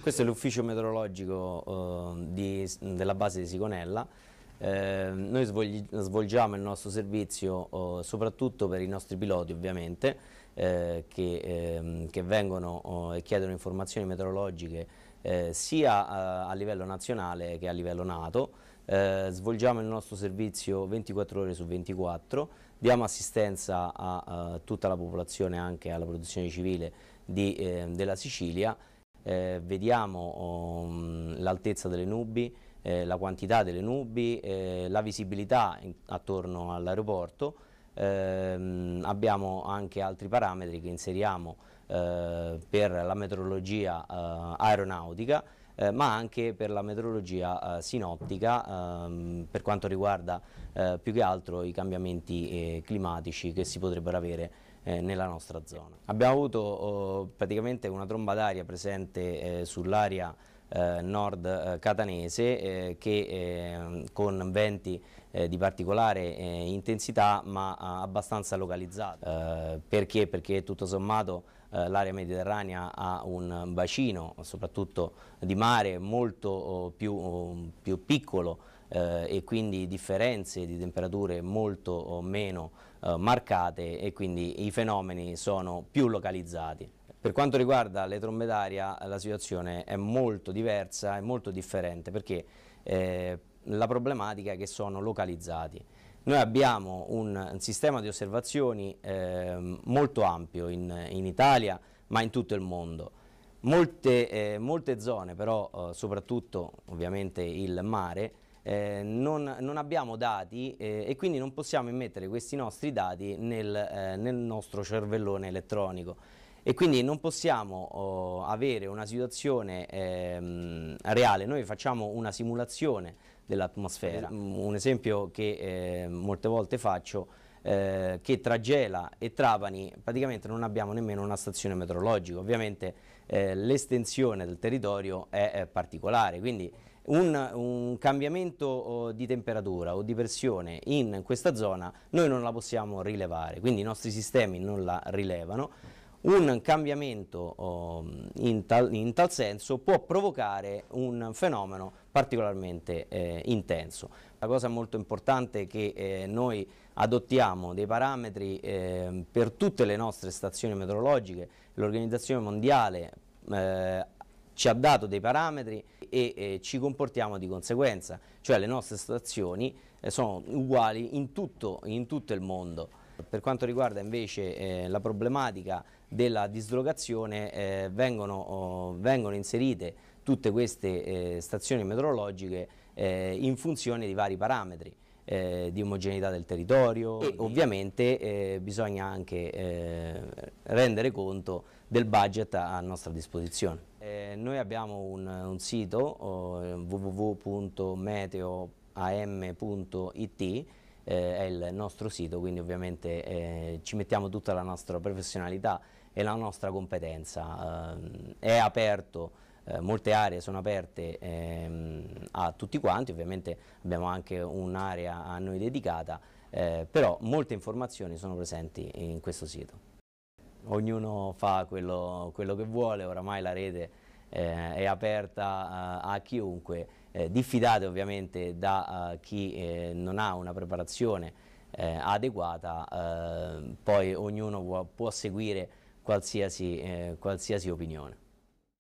Questo è l'ufficio meteorologico eh, di, della base di Sigonella. Eh, noi svolgiamo il nostro servizio eh, soprattutto per i nostri piloti ovviamente eh, che, ehm, che, vengono eh, e chiedono informazioni meteorologiche eh, sia a livello nazionale che a livello nato. svolgiamo il nostro servizio 24 ore su 24, diamo assistenza a, a tutta la popolazione anche alla protezione civile di, ehm, della Sicilia eh, vediamo oh, l'altezza delle nubi, eh, la quantità delle nubi, eh, la visibilità in, attorno all'aeroporto, ehm, abbiamo anche altri parametri che inseriamo eh, per la meteorologia eh, aeronautica eh, ma anche per la metrologia eh, sinottica ehm, per quanto riguarda eh, più che altro i cambiamenti eh, climatici che si potrebbero avere eh, nella nostra zona. Abbiamo avuto oh, praticamente una tromba d'aria presente eh, sull'area eh, nord eh, catanese eh, che ehm, con venti eh, di particolare intensità ma abbastanza localizzata. perché? Perché tutto sommato l'area mediterranea ha un bacino soprattutto di mare molto oh, più, oh, più piccolo e quindi differenze di temperature molto oh, meno marcate e quindi i fenomeni sono più localizzati. Per quanto riguarda le trombedaria la situazione è molto diversa, è molto differente perché eh, la problematica è che sono localizzati. Noi abbiamo un, un sistema di osservazioni eh, molto ampio in, in, Italia ma in tutto il mondo. Molte, eh, molte zone però, eh, soprattutto ovviamente il mare, eh, non, non, abbiamo dati eh, e quindi non possiamo immettere questi nostri dati nel, eh, nel nostro cervellone elettronico e quindi non possiamo oh, avere una situazione ehm, reale. Noi facciamo una simulazione dell'atmosfera, esatto. mm, un esempio che eh, molte volte faccio eh, che tra Gela e Trapani praticamente non abbiamo nemmeno una stazione meteorologica, ovviamente eh, l'estensione del territorio è, è particolare, quindi un, un cambiamento oh, di temperatura o di pressione in questa zona noi non la possiamo rilevare, quindi i nostri sistemi non la rilevano un cambiamento oh, in, tal, in, tal, senso può provocare un fenomeno particolarmente eh, intenso. La cosa molto importante è che eh, noi adottiamo dei parametri eh, per tutte le nostre stazioni meteorologiche, l'Organizzazione Mondiale eh, ci ha dato dei parametri e, e ci comportiamo di conseguenza, cioè le nostre stazioni eh, sono uguali in tutto, in tutto il mondo. Per quanto riguarda invece eh, la problematica della dislocazione eh, vengono, oh, vengono, inserite tutte queste eh, stazioni meteorologiche eh, in funzione di vari parametri. Eh, di omogeneità del territorio e ovviamente eh, bisogna anche eh, rendere conto del budget a, nostra disposizione. noi abbiamo un, un sito oh, www.meteoam.it è il nostro sito, quindi ovviamente eh, ci mettiamo tutta la nostra professionalità è la nostra competenza. Ehm, è aperto eh, molte aree sono aperte ehm, a tutti quanti, ovviamente abbiamo anche un'area a noi dedicata, eh, però molte informazioni sono presenti in questo sito. Ognuno fa quello, quello che vuole, oramai la rete eh, è aperta eh, a chiunque, eh, diffidate ovviamente da eh, chi non ha una preparazione adeguata, poi ognuno può, può seguire qualsiasi, eh, qualsiasi opinione.